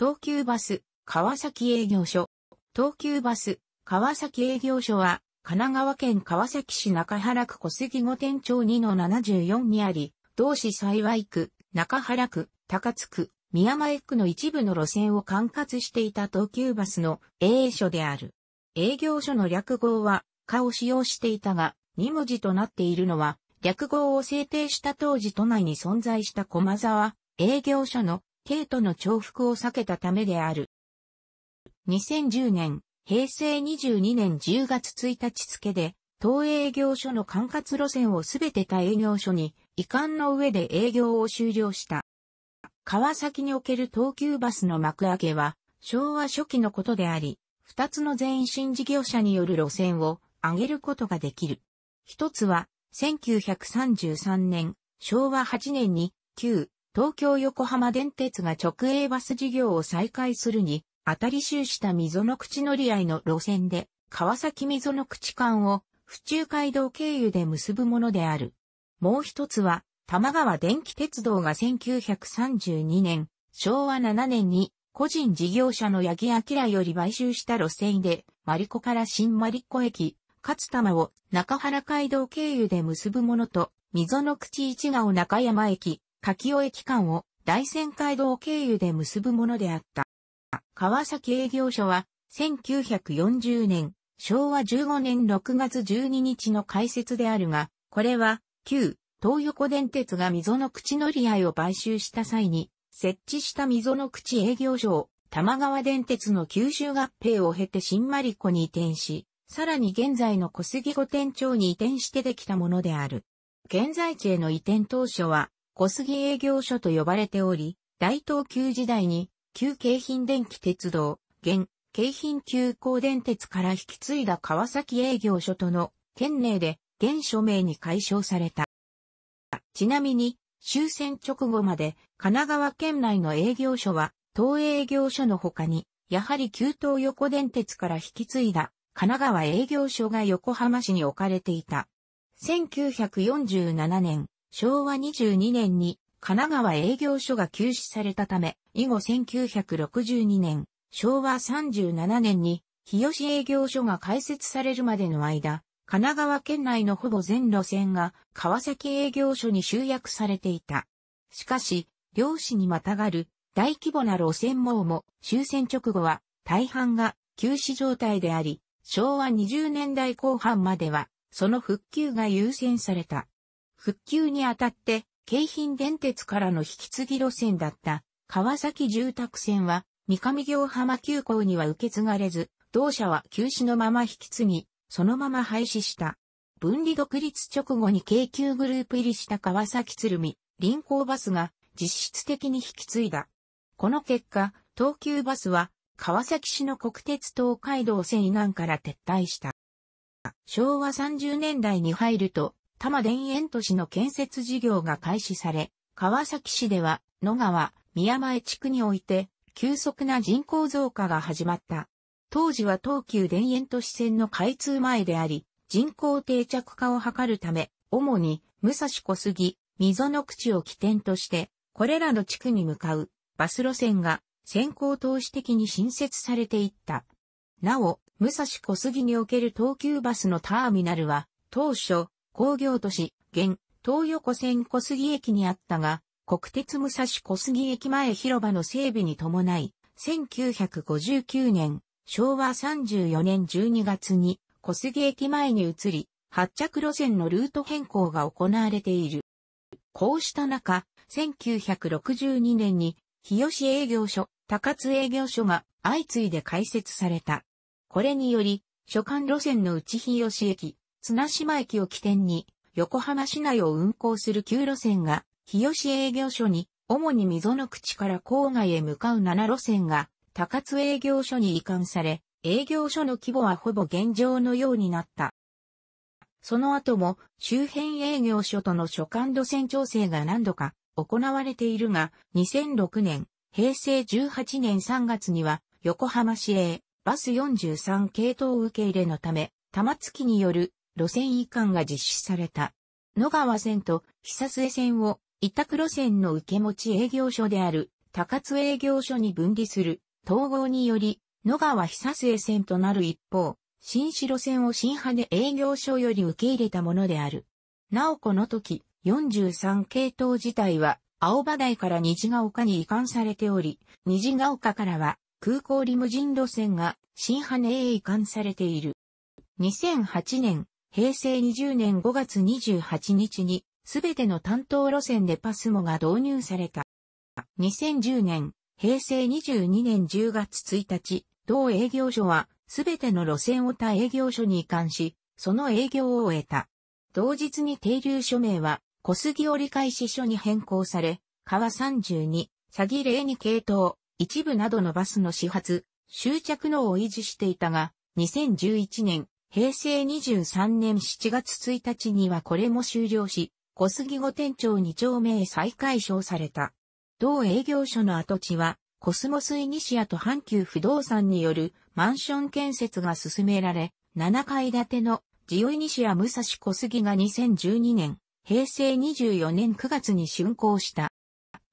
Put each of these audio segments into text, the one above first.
東急バス、川崎営業所。東急バス、川崎営業所は、神奈川県川崎市中原区小杉御店町2-74にあり、同市幸区、中原区、高津区、宮前区の一部の路線を管轄していた東急バスの営営所である。営業所の略号は、かを使用していたが、2文字となっているのは、略号を制定した当時都内に存在した駒沢営業所の帝都の重複を避けたためである。2010年、平成22年10月1日付で、東営業所の管轄路線をすべて他営業所に遺憾の上で営業を終了した。川崎における東急バスの幕開けは昭和初期のことであり、二つの前身事業者による路線を上げることができる。一つは1933年、昭和8年に旧東京横浜電鉄が直営バス事業を再開するに、当たり収した溝の口乗り合いの路線で、川崎溝の口間を府中街道経由で結ぶものである。もう一つは、玉川電気鉄道が1932年、昭和7年に個人事業者の八木明より買収した路線で、マリコから新マリコ駅、勝玉を中原街道経由で結ぶものと、溝の口市が中山駅、柿尾駅間を大仙街道経由で結ぶものであった。川崎営業所は1940年、昭和15年6月12日の開設であるが、これは旧東横電鉄が溝の口乗り合いを買収した際に設置した溝の口営業所を玉川電鉄の九州合併を経て新丸子に移転し、さらに現在の小杉御殿町に移転してできたものである。現在地への移転当初は小杉営業所と呼ばれており、大東急時代に、旧京浜電気鉄道、現、京浜急行電鉄から引き継いだ川崎営業所との、県名で、現署名に解消された。ちなみに、終戦直後まで、神奈川県内の営業所は、東営業所の他に、やはり旧東横電鉄から引き継いだ、神奈川営業所が横浜市に置かれていた。1947年、昭和22年に神奈川営業所が休止されたため、以後1962年、昭和37年に日吉営業所が開設されるまでの間、神奈川県内のほぼ全路線が川崎営業所に集約されていた。しかし、漁師にまたがる大規模な路線網も終戦直後は大半が休止状態であり、昭和20年代後半まではその復旧が優先された。復旧にあたって、京浜電鉄からの引き継ぎ路線だった川崎住宅線は三上行浜急行には受け継がれず、同社は休止のまま引き継ぎ、そのまま廃止した。分離独立直後に京急グループ入りした川崎鶴見、臨港バスが実質的に引き継いだ。この結果、東急バスは川崎市の国鉄東海道線以南から撤退した。昭和30年代に入ると、多摩田園都市の建設事業が開始され、川崎市では野川、宮前地区において、急速な人口増加が始まった。当時は東急田園都市線の開通前であり、人口定着化を図るため、主に武蔵小杉、溝の口を起点として、これらの地区に向かうバス路線が先行投資的に新設されていった。なお、武蔵小杉における東急バスのターミナルは、当初、工業都市、現、東横線小杉駅にあったが、国鉄武蔵小杉駅前広場の整備に伴い、1959年、昭和34年12月に小杉駅前に移り、発着路線のルート変更が行われている。こうした中、1962年に日吉営業所、高津営業所が相次いで開設された。これにより、所管路線のうち日吉駅、綱島駅を起点に、横浜市内を運行する9路線が、日吉営業所に、主に溝の口から郊外へ向かう7路線が、高津営業所に移管され、営業所の規模はほぼ現状のようになった。その後も周辺営業所との所管路線調整が何度か行われているが、2006年、平成18年3月には横浜市営バス43系統受け入れのため、玉突きによる路線移管が実施された。野川線と久末線を委託路線の受け持ち営業所である高津営業所に分離する統合により野川久末線となる一方、新城線を新派で営業所より受け入れたものである。なおこの時、43系統自体は青葉台から虹ヶ丘に移管されており、虹ヶ丘からは空港リムジン路線が新羽根へ移管されている。2008年、平成20年5月28日に、すべての担当路線でパスモが導入された。2010年、平成22年10月1日、同営業所は、すべての路線を他営業所に移管し、その営業を終えた。同日に停留署名は、小杉折返支所に変更され、川32、詐欺例に系統、一部などのバスの始発、終着能を維持していたが、2011年、平成23年7月1日にはこれも終了し、小杉御店町2丁目へ再解消された。同営業所の跡地は、コスモスイニシアと阪急不動産によるマンション建設が進められ、7階建てのジオイニシア武蔵小杉が2012年、平成24年9月に竣工した。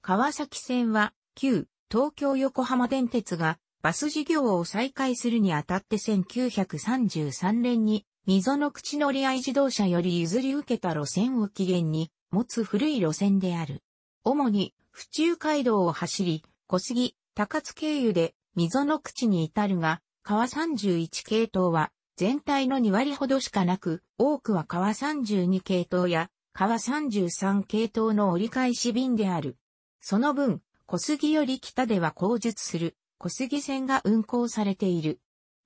川崎線は、旧東京横浜電鉄がバス事業を再開するにあたって1933年に、溝の口乗り合い自動車より譲り受けた路線を起源に、持つ古い路線である。主に、府中街道を走り、小杉、高津経由で、溝の口に至るが、川31系統は、全体の2割ほどしかなく、多くは川32系統や、川33系統の折り返し便である。その分、小杉より北では口述する、小杉線が運行されている。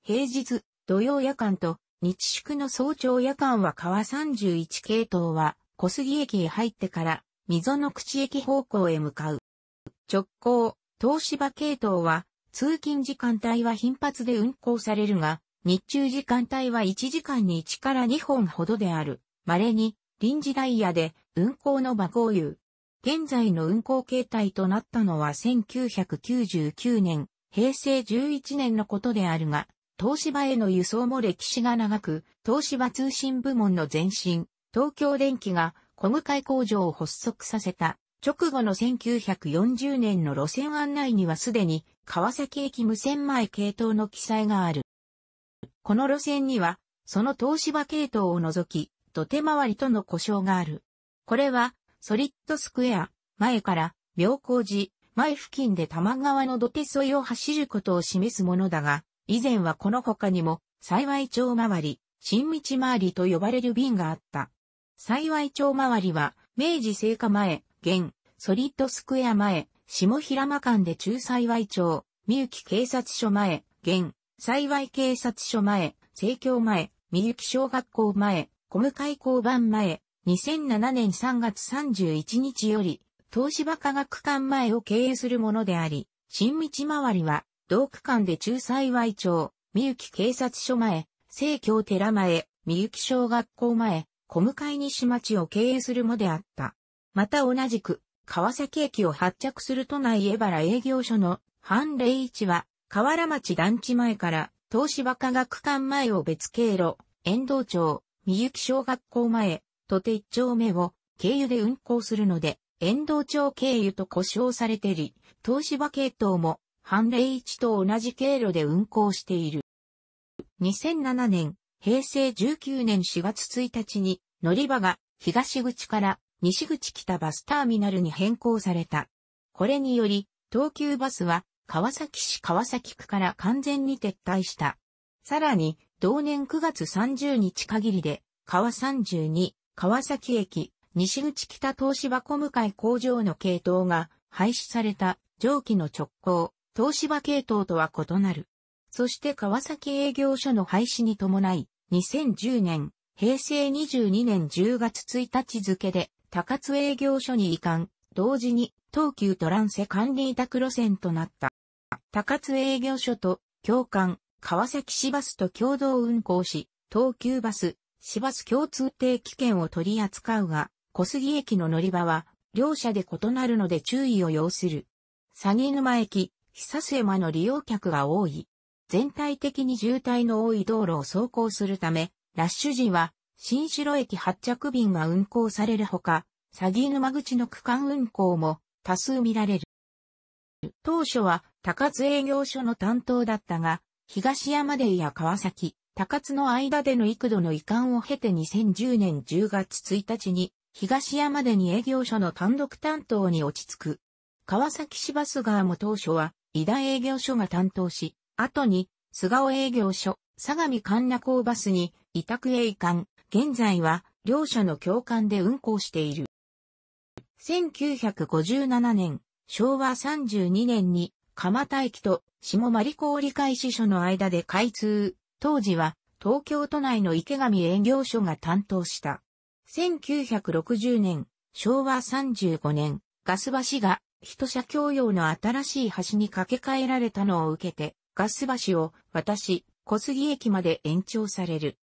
平日、土曜夜間と日宿の早朝夜間は川31系統は小杉駅へ入ってから溝の口駅方向へ向かう。直行、東芝系統は通勤時間帯は頻発で運行されるが、日中時間帯は1時間に1から2本ほどである。稀に臨時ダイヤで運行の場交流。現在の運行形態となったのは1999年平成11年のことであるが、東芝への輸送も歴史が長く、東芝通信部門の前身、東京電機が小向工場を発足させた直後の1940年の路線案内にはすでに川崎駅無線前系統の記載がある。この路線には、その東芝系統を除き、土手回りとの故障がある。これは、ソリッドスクエア、前から、妙高寺、前付近で多摩川の土手沿いを走ることを示すものだが、以前はこの他にも、幸い町回り、新道回りと呼ばれる便があった。幸い町回りは、明治聖火前、現、ソリッドスクエア前、下平間間で中幸い町、みゆき警察署前、現、幸い警察署前、聖教前、みゆき小学校前、小向交番前、2007年3月31日より、東芝科学館前を経由するものであり、新道周りは、同区間で中幸町、みゆき警察署前、西京寺前、みゆき小学校前、小向西町を経由するもであった。また同じく、川崎駅を発着する都内江原営業所の半霊市は、河原町団地前から東芝科学館前を別経路、遠藤町、みゆき小学校前、とて一丁目を経由で運行するので、遠藤町経由と呼称されており、東芝系統も、半例一と同じ経路で運行している。2007年、平成19年4月1日に、乗り場が東口から西口北バスターミナルに変更された。これにより、東急バスは川崎市川崎区から完全に撤退した。さらに、同年9月30日限りで、川32、川崎駅、西口北東芝小向工場の系統が廃止された蒸気の直行、東芝系統とは異なる。そして川崎営業所の廃止に伴い、2010年、平成22年10月1日付で、高津営業所に移管、同時に東急トランセ管理委託路線となった。高津営業所と共管、川崎市バスと共同運行し、東急バス、市バス共通定期券を取り扱うが、小杉駅の乗り場は、両社で異なるので注意を要する。詐欺沼駅、久瀬間の利用客が多い。全体的に渋滞の多い道路を走行するため、ラッシュ時は、新城駅発着便が運行されるほか、詐欺沼口の区間運行も多数見られる。当初は高津営業所の担当だったが、東山出や川崎、高津の間での幾度の移管を経て2010年10月1日に東山でに営業所の単独担当に落ち着く。川崎市バス側も当初は、井田営業所が担当し、後に、菅尾営業所、相模神奈港バスに、委託営管、現在は、両社の共管で運行している。1957年、昭和32年に、蒲田駅と下丸子理返支所の間で開通、当時は東京都内の池上営業所が担当した。1960年、昭和35年、ガス橋が人車共用の新しい橋に架け替えられたのを受けて、ガス橋を私、小杉駅まで延長される。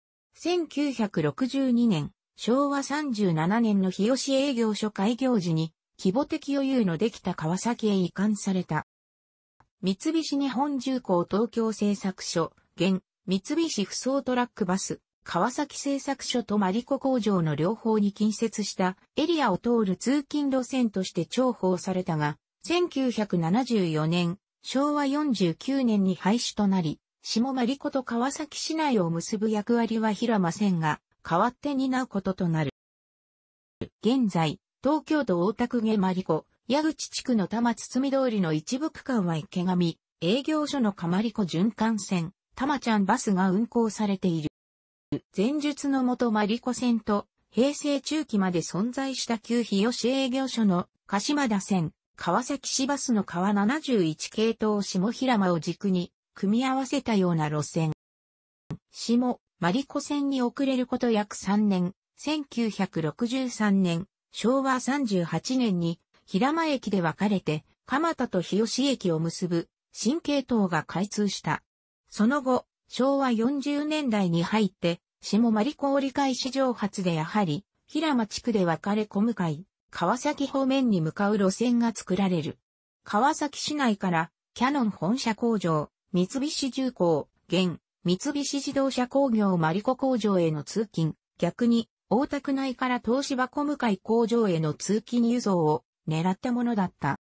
1962年、昭和37年の日吉営業所開業時に、規模的余裕のできた川崎へ移管された。三菱日本重工東京製作所、現、三菱不走トラックバス、川崎製作所とマリコ工場の両方に近接したエリアを通る通勤路線として重宝されたが、1974年、昭和49年に廃止となり、下マリコと川崎市内を結ぶ役割は平せんが代わって担うこととなる。現在、東京都大田区下マリコ、矢口地区の多摩堤通りの一部区間は池上、営業所のかまりこ循環線、多摩ちゃんバスが運行されている。前述のもとマリコ線と、平成中期まで存在した旧日吉営業所の鹿島田線、川崎市バスの川71系統下平間を軸に、組み合わせたような路線。下、マリコ線に遅れること約3年、1963年、昭和38年に、平間駅で分かれて、蒲田と日吉駅を結ぶ、新系統が開通した。その後、昭和40年代に入って、下マリ氷会史上初でやはり、平間地区で分かれ小向か川崎方面に向かう路線が作られる。川崎市内から、キャノン本社工場、三菱重工、現、三菱自動車工業マリコ工場への通勤、逆に、大田区内から東芝小向井工場への通勤輸送を狙ったものだった。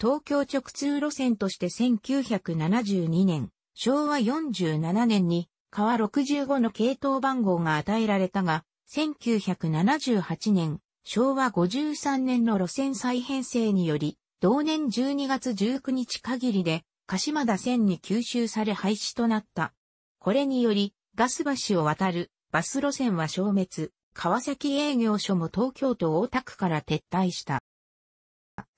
東京直通路線として1972年、昭和47年に川65の系統番号が与えられたが、1978年、昭和53年の路線再編成により、同年12月19日限りで、鹿島田線に吸収され廃止となった。これにより、ガス橋を渡るバス路線は消滅、川崎営業所も東京都大田区から撤退した。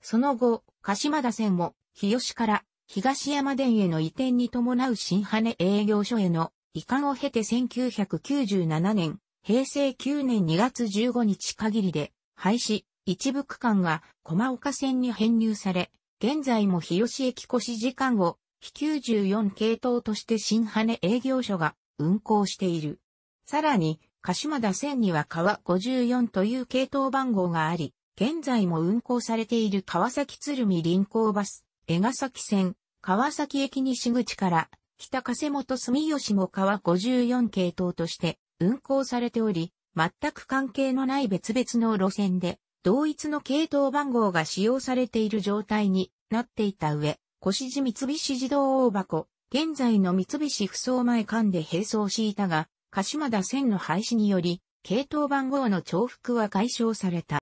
その後、鹿島田線も日吉から東山田への移転に伴う新羽根営業所への遺憾を経て1997年、平成9年2月15日限りで、廃止、一部区間が駒岡線に編入され、現在も日吉駅越し時間を、非94系統として新羽営業所が運行している。さらに、鹿島田線には川54という系統番号があり、現在も運行されている川崎鶴見臨港バス、江ヶ崎線、川崎駅西口から北加瀬本住吉も川54系統として運行されており、全く関係のない別々の路線で、同一の系統番号が使用されている状態になっていた上、越路三菱自動大箱、現在の三菱不走前間で並走していたが、鹿島田線の廃止により、系統番号の重複は解消された。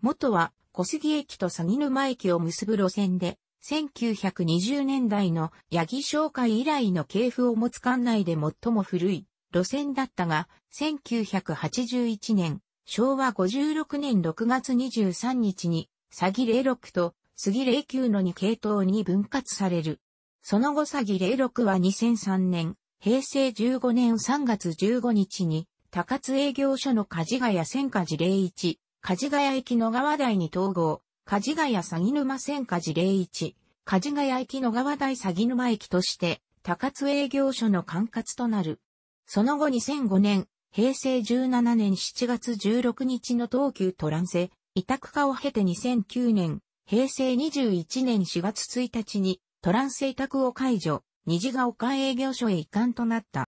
元は小杉駅と鷺沼駅を結ぶ路線で、1920年代の八木商会以来の系譜を持つ館内で最も古い路線だったが、1981年、昭和56年6月23日に、詐欺06と杉零9の2系統に分割される。その後詐欺06は2003年、平成15年3月15日に、高津営業所の梶ヶ谷千梶零1梶ヶ谷駅の川台に統合、梶ヶ谷鷺沼線梶01、梶ヶ谷駅の川台鷺沼駅として、高津営業所の管轄となる。その後2005年、平成17年7月16日の東急トランセ、委託化を経て2009年、平成21年4月1日にトランセ委託を解除、虹ヶ丘営業所へ移管となった。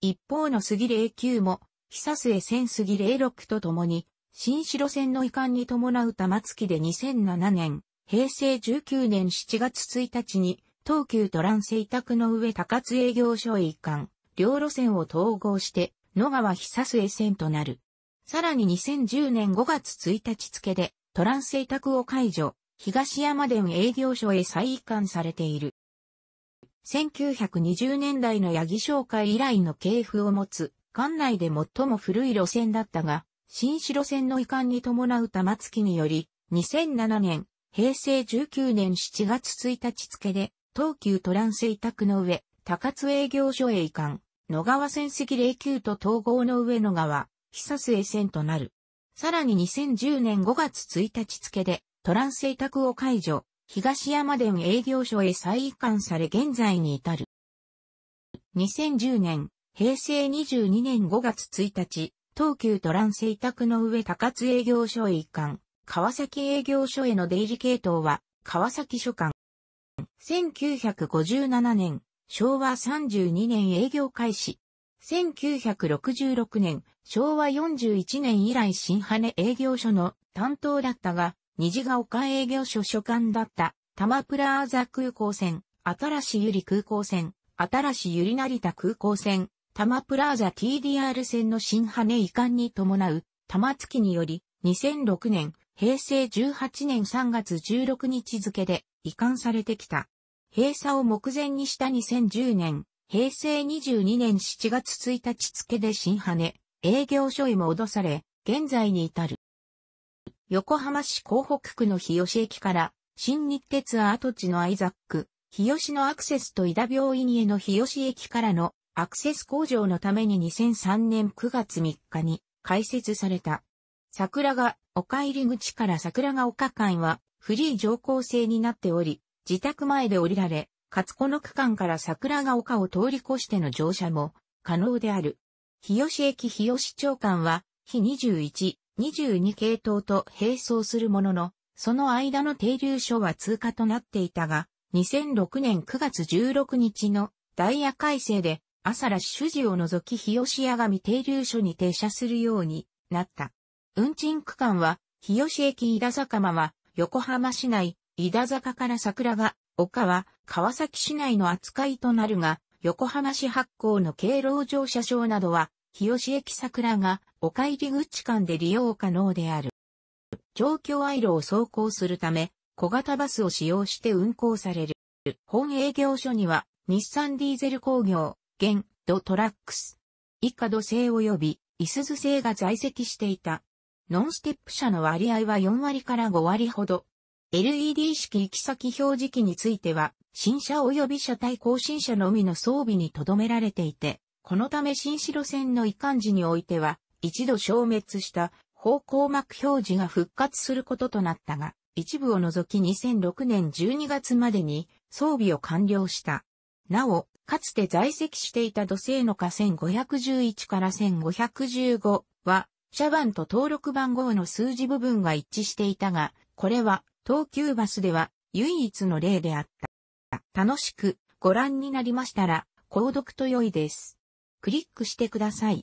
一方の杉零9も、久末千杉零6と共に、新城線の移管に伴う玉突きで2007年、平成19年7月1日に、東急トランス委託の上高津営業所へ移管、両路線を統合して、野川久末線となる。さらに2010年5月1日付で、トランス委託を解除、東山田営業所へ再移管されている。1920年代の八木商会以来の系譜を持つ、館内で最も古い路線だったが、新城線の移管に伴う玉突きにより、2007年、平成19年7月1日付で、東急トランス委託の上、高津営業所へ移管、野川線席09と統合の上野川、久末線となる。さらに2010年5月1日付で、トランス委託を解除、東山田営業所へ再移管され現在に至る。2010年、平成22年5月1日、東急トランス委託の上高津営業所へ移管、川崎営業所への出入り系統は、川崎所管。1957年、昭和32年営業開始。1966年、昭和41年以来新羽営業所の担当だったが、虹ヶ丘営業所所管だった、多摩プラーザ空港線、新しゆり空港線、新しゆり成田空港線、多摩プラーザ TDR 線の新羽根移管に伴う、玉月により、2006年、平成18年3月16日付で移管されてきた。閉鎖を目前にした2010年、平成22年7月1日付で新羽根、営業所へ戻され、現在に至る。横浜市港北区の日吉駅から、新日鉄跡地のアイザック、日吉のアクセスと井田病院への日吉駅からのアクセス工場のために2003年9月3日に開設された。桜が丘入り口から桜が丘間はフリー乗降制になっており、自宅前で降りられ、かつこの区間から桜が丘を通り越しての乗車も可能である。日吉駅日吉町間は、日21、22系統と並走するものの、その間の停留所は通過となっていたが、2006年9月16日のダイヤ改正で朝ら主事を除き日吉屋上停留所に停車するようになった。運賃区間は、日吉駅井田坂間は、横浜市内、井田坂から桜が、丘は、川崎市内の扱いとなるが、横浜市発行の経路乗車証などは、日吉駅桜が、丘入り口間で利用可能である。状況アイロを走行するため、小型バスを使用して運行される。本営業所には、日産ディーゼル工業、ンドトラックス。以下土星及び、イスズ星が在籍していた。ノンステップ車の割合は4割から5割ほど。LED 式行き先表示器については、新車及び車体更新車のみの装備に留められていて、このため新白線の移管時においては、一度消滅した方向幕表示が復活することとなったが、一部を除き2006年12月までに装備を完了した。なお、かつて在籍していた土星の下1511から1515は、社番と登録番号の数字部分が一致していたが、これは東急バスでは唯一の例であった。楽しくご覧になりましたら、購読と良いです。クリックしてください。